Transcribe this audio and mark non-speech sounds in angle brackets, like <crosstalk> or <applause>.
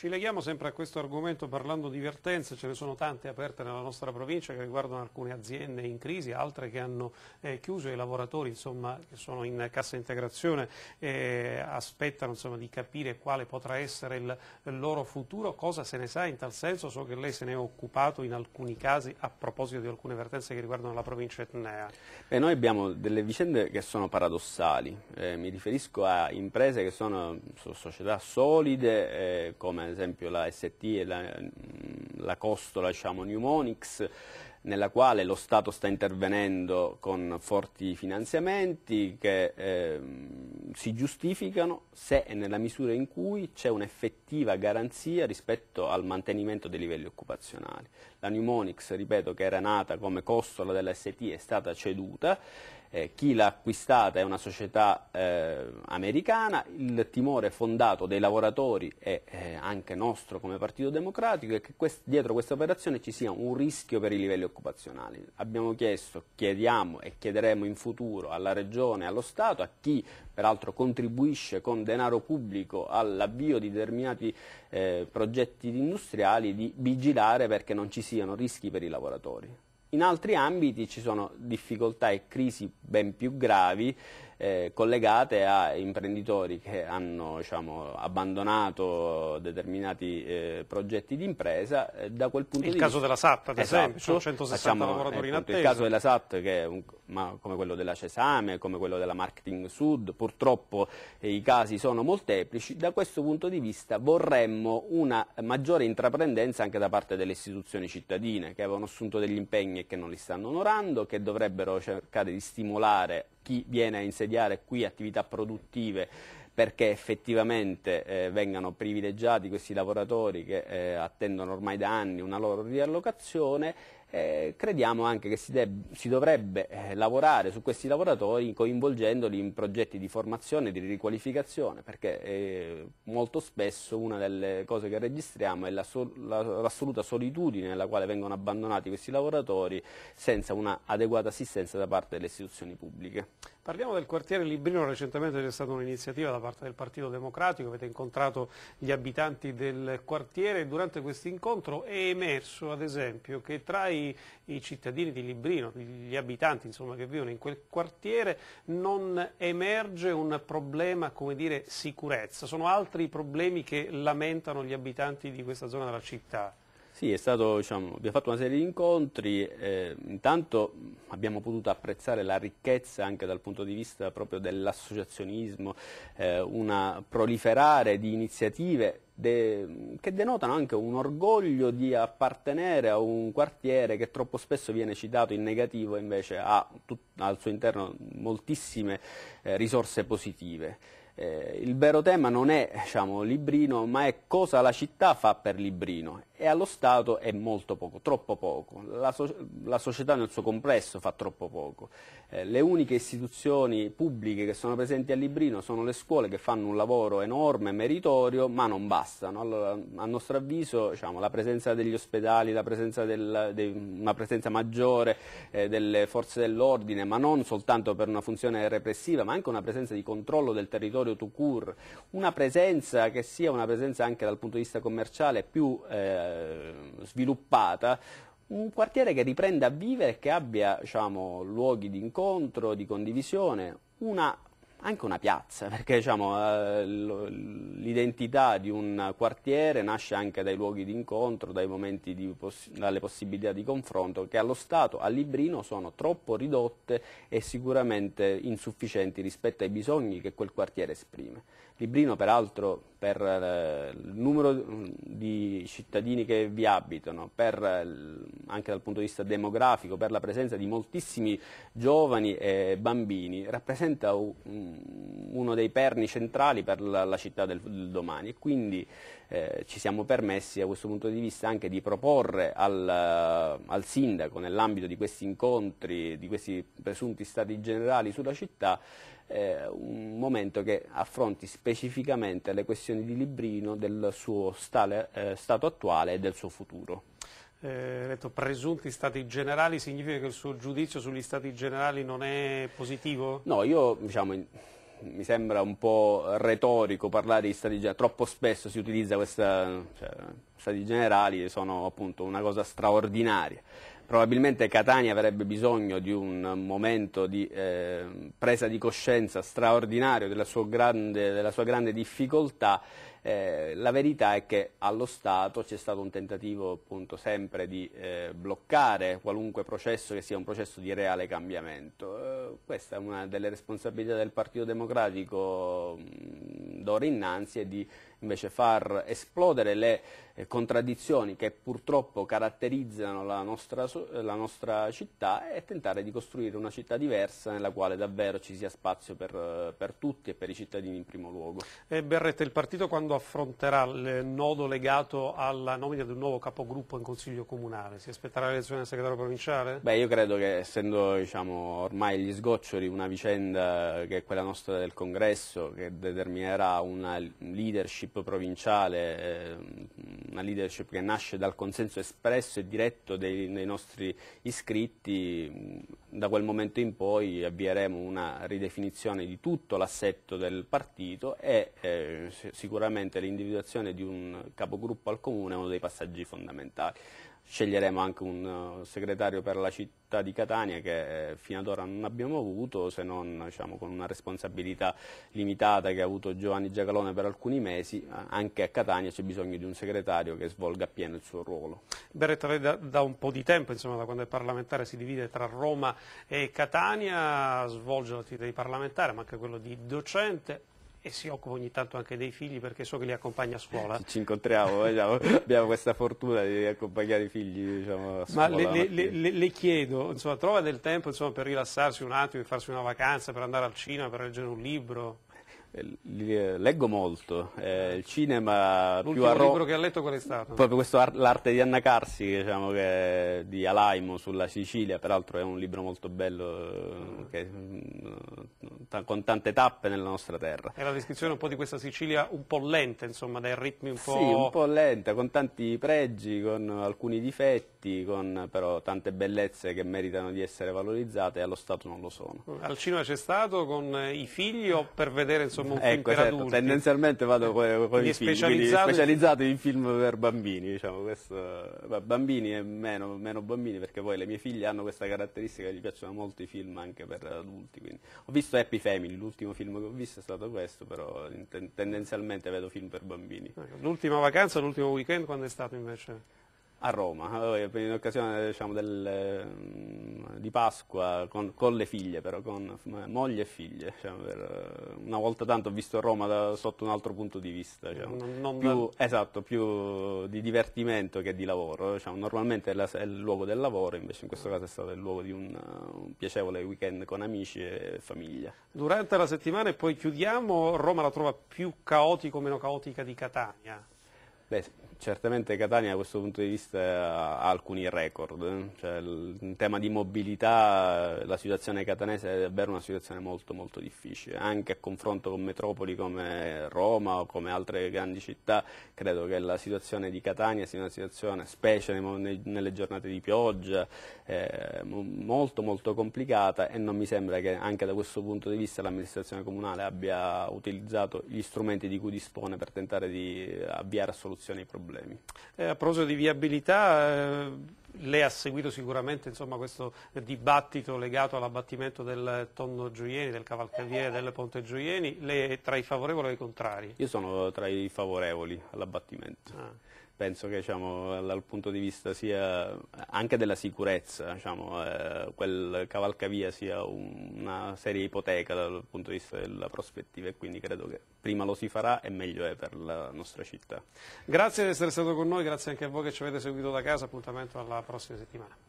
Ci leghiamo sempre a questo argomento parlando di vertenze, ce ne sono tante aperte nella nostra provincia che riguardano alcune aziende in crisi, altre che hanno eh, chiuso i lavoratori insomma, che sono in cassa integrazione eh, aspettano insomma, di capire quale potrà essere il, il, loro futuro, cosa se ne sa in tal senso, so che lei se ne è occupato in alcuni casi a proposito di alcune vertenze che riguardano la provincia etnea. Beh, noi abbiamo delle vicende che sono paradossali, eh, mi riferisco a imprese che sono, sono società solide eh, come esempio la ST e la, mm, la Costo, lasciamo Pneumonics, nella quale lo Stato sta intervenendo con forti finanziamenti che eh, si giustificano se e nella misura in cui c'è un'effettiva garanzia rispetto al mantenimento dei livelli occupazionali. La Pneumonics, ripeto, che era nata come costola della ST è stata ceduta eh, chi l'ha acquistata è una società eh, americana, il timore fondato dei lavoratori e eh, anche nostro come Partito Democratico è che quest dietro questa operazione ci sia un rischio per i livelli occupazionali. Abbiamo chiesto, chiediamo e chiederemo in futuro alla Regione, allo Stato, a chi peraltro contribuisce con denaro pubblico all'avvio di determinati eh, progetti industriali di vigilare perché non ci siano rischi per i lavoratori. In altri ambiti ci sono difficoltà e crisi ben più gravi eh, collegate a imprenditori che hanno diciamo, abbandonato determinati eh, progetti di impresa. Eh, da quel punto il di caso vista, della SAT, ad esatto, esempio, sono 160 facciamo, lavoratori in ecco, attesa. Il caso della SAT, che è un, ma, come quello della Cesame, come quello della Marketing Sud, purtroppo eh, i casi sono molteplici. Da questo punto di vista vorremmo una maggiore intraprendenza anche da parte delle istituzioni cittadine che avevano assunto degli impegni e che non li stanno onorando, che dovrebbero cercare di stimolare chi viene a insediare qui attività produttive perché effettivamente eh, vengano privilegiati questi lavoratori che eh, attendono ormai da anni una loro riallocazione eh, crediamo anche che si, deb- si dovrebbe eh, lavorare su questi lavoratori coinvolgendoli in progetti di formazione, e di riqualificazione, perché eh, molto spesso una delle cose che registriamo è la so- la- l'assoluta solitudine nella quale vengono abbandonati questi lavoratori senza un'adeguata assistenza da parte delle istituzioni pubbliche. Parliamo del quartiere Librino, recentemente c'è stata un'iniziativa da parte del Partito Democratico, avete incontrato gli abitanti del quartiere e durante questo incontro è emerso ad esempio che tra i i, i cittadini di Librino, gli abitanti insomma, che vivono in quel quartiere, non emerge un problema come dire, sicurezza. Sono altri i problemi che lamentano gli abitanti di questa zona della città. Sì, stato, diciamo, abbiamo fatto una serie di incontri, eh, intanto abbiamo potuto apprezzare la ricchezza anche dal punto di vista proprio dell'associazionismo, eh, un proliferare di iniziative de, che denotano anche un orgoglio di appartenere a un quartiere che troppo spesso viene citato in negativo e invece ha tut, al suo interno moltissime eh, risorse positive eh, il vero tema non è diciamo, Librino, ma è cosa la città fa per Librino e allo Stato è molto poco, troppo poco. La, so la società nel suo complesso fa troppo poco. Eh, le uniche istituzioni pubbliche che sono presenti a Librino sono le scuole che fanno un lavoro enorme, meritorio, ma non bastano. Allora, a nostro avviso diciamo, la presenza degli ospedali, la presenza del, de una presenza maggiore eh, delle forze dell'ordine, ma non soltanto per una funzione repressiva, ma anche una presenza di controllo del territorio mercato to cure, una presenza che sia una presenza anche dal punto di vista commerciale più eh, sviluppata, un quartiere che riprenda a vivere e che abbia diciamo, luoghi di incontro, di condivisione, una anche una piazza, <laughs> perché diciamo, eh, l'identità di un quartiere nasce anche dai luoghi di incontro, dai di poss dalle possibilità di confronto, che allo Stato, a Librino, sono troppo ridotte e sicuramente insufficienti rispetto ai bisogni che quel quartiere esprime. Librino, peraltro, per eh, il numero di cittadini che vi abitano, per, eh, anche dal punto di vista demografico, per la presenza di moltissimi giovani e bambini, rappresenta un uno dei perni centrali per la, la città del, del, domani e quindi eh, ci siamo permessi a questo punto di vista anche di proporre al, eh, al sindaco nell'ambito di questi incontri, di questi presunti stati generali sulla città eh, un momento che affronti specificamente le questioni di Librino, del suo stale, eh, stato attuale e del suo futuro eh, detto, presunti stati generali significa che il suo giudizio sugli stati generali non è positivo? No, io diciamo, mi sembra un po' retorico parlare di stati generali, troppo spesso si utilizza questa... Cioè, stati generali sono appunto una cosa straordinaria. Probabilmente Catania avrebbe bisogno di un momento di eh, presa di coscienza straordinario della sua grande, della sua grande difficoltà. Eh, la verità è che allo Stato c'è stato un tentativo appunto, sempre di eh, bloccare qualunque processo che sia un processo di reale cambiamento. Eh, questa è una delle responsabilità del Partito Democratico mm, d'ora innanzi e di invece far esplodere le eh, contraddizioni che purtroppo caratterizzano la nostra, eh, la nostra città e tentare di costruire una città diversa nella quale davvero ci sia spazio per, eh, per tutti e per i cittadini in primo luogo. E Berretta, il partito quando affronterà il nodo legato alla nomina di un nuovo capogruppo in Consiglio Comunale, si aspetterà l'elezione del segretario provinciale? Beh, io credo che essendo diciamo, ormai gli sgoccioli una vicenda che è quella nostra del congresso che determinerà una leadership leadership provinciale ehm, una leadership che nasce dal consenso espresso e diretto dei, dei nostri iscritti, da quel momento in poi avvieremo una ridefinizione di tutto l'assetto del partito e eh, sicuramente l'individuazione di un capogruppo al comune è uno dei passaggi fondamentali sceglieremo anche un uh, segretario per la città di Catania che eh, fino ad ora non abbiamo avuto se non diciamo, con una responsabilità limitata che ha avuto Giovanni Giacalone per alcuni mesi anche a Catania c'è bisogno di un segretario necessario che svolga appieno il suo ruolo. Beretta, da, da, un po' di tempo, insomma, da quando è parlamentare, si divide tra Roma e Catania, svolge l'attività di parlamentare, ma anche quello di docente, e si occupa ogni tanto anche dei figli perché so che li accompagna a scuola. Ci incontriamo, diciamo, abbiamo questa fortuna di accompagnare i figli diciamo, a scuola. Ma le, le, le, le chiedo, insomma, trova del tempo insomma, per rilassarsi un attimo, per farsi una vacanza, per andare al cinema, per leggere un libro? Eh, eh, leggo molto, eh, il cinema L'ultimo più arro... libro che ha letto qual è stato? Proprio questo ar- L'arte di Anna Carsi, diciamo che, di Alaimo sulla Sicilia, peraltro è un libro molto bello eh, che, mm, t- con tante tappe nella nostra terra. È la descrizione un po' di questa Sicilia un po' lenta, insomma, dai ritmi un po'... Sì, un po' lenta, con tanti pregi, con alcuni difetti, con però tante bellezze che meritano di essere valorizzate e allo Stato non lo sono. Al cinema c'è stato con i figli o per vedere insomma, un ecco, film certo, adulti? Tendenzialmente vado con, con i figli, specializzato in film per bambini, diciamo, questo, bambini e meno, meno bambini perché poi le mie figlie hanno questa caratteristica, gli piacciono molto i film anche per adulti. Quindi. Ho visto Happy femini, l'ultimo film che ho visto è stato questo, però tendenzialmente vedo film per bambini. L'ultima vacanza, l'ultimo weekend quando è stato invece? a Roma, eh, in occasione diciamo, del, mm, di Pasqua con, con, le figlie, però, con mm, moglie e figlie. Diciamo, per, eh, una volta tanto ho visto Roma da, sotto un altro punto di vista, diciamo, non, non più, da... esatto, più di divertimento che di lavoro. Eh, cioè, normalmente è, la, è, il luogo del lavoro, invece in questo caso è stato il luogo di un, un piacevole weekend con amici e famiglia. Durante la settimana e poi chiudiamo, Roma la trova più caotica o meno caotica di Catania? Beh, certamente Catania da questo punto di vista ha alcuni record, eh. cioè, in tema di mobilità la situazione catanese è davvero una situazione molto molto difficile, anche a confronto con metropoli come Roma o come altre grandi città, credo che la situazione di Catania sia una situazione, specie nelle giornate di pioggia, eh, molto molto complicata e non mi sembra che anche da questo punto di vista l'amministrazione comunale abbia utilizzato gli strumenti di cui dispone per tentare di eh, avviare a soluzione i problemi problemi. Eh, a proposito di viabilità, eh, lei ha seguito sicuramente insomma, questo dibattito legato all'abbattimento del tonno Giulieni, del cavalcavie del Ponte Giulieni, lei è tra i favorevoli o i contrari? Io sono tra i favorevoli all'abbattimento. Ah penso che diciamo, dal punto di vista anche della sicurezza, diciamo, eh, quel cavalcavia sia una seria ipoteca dal punto di vista della prospettiva e quindi credo che prima lo si farà e meglio è per la nostra città. Grazie di essere stato con noi, grazie anche a voi che ci avete seguito da casa, appuntamento alla prossima settimana.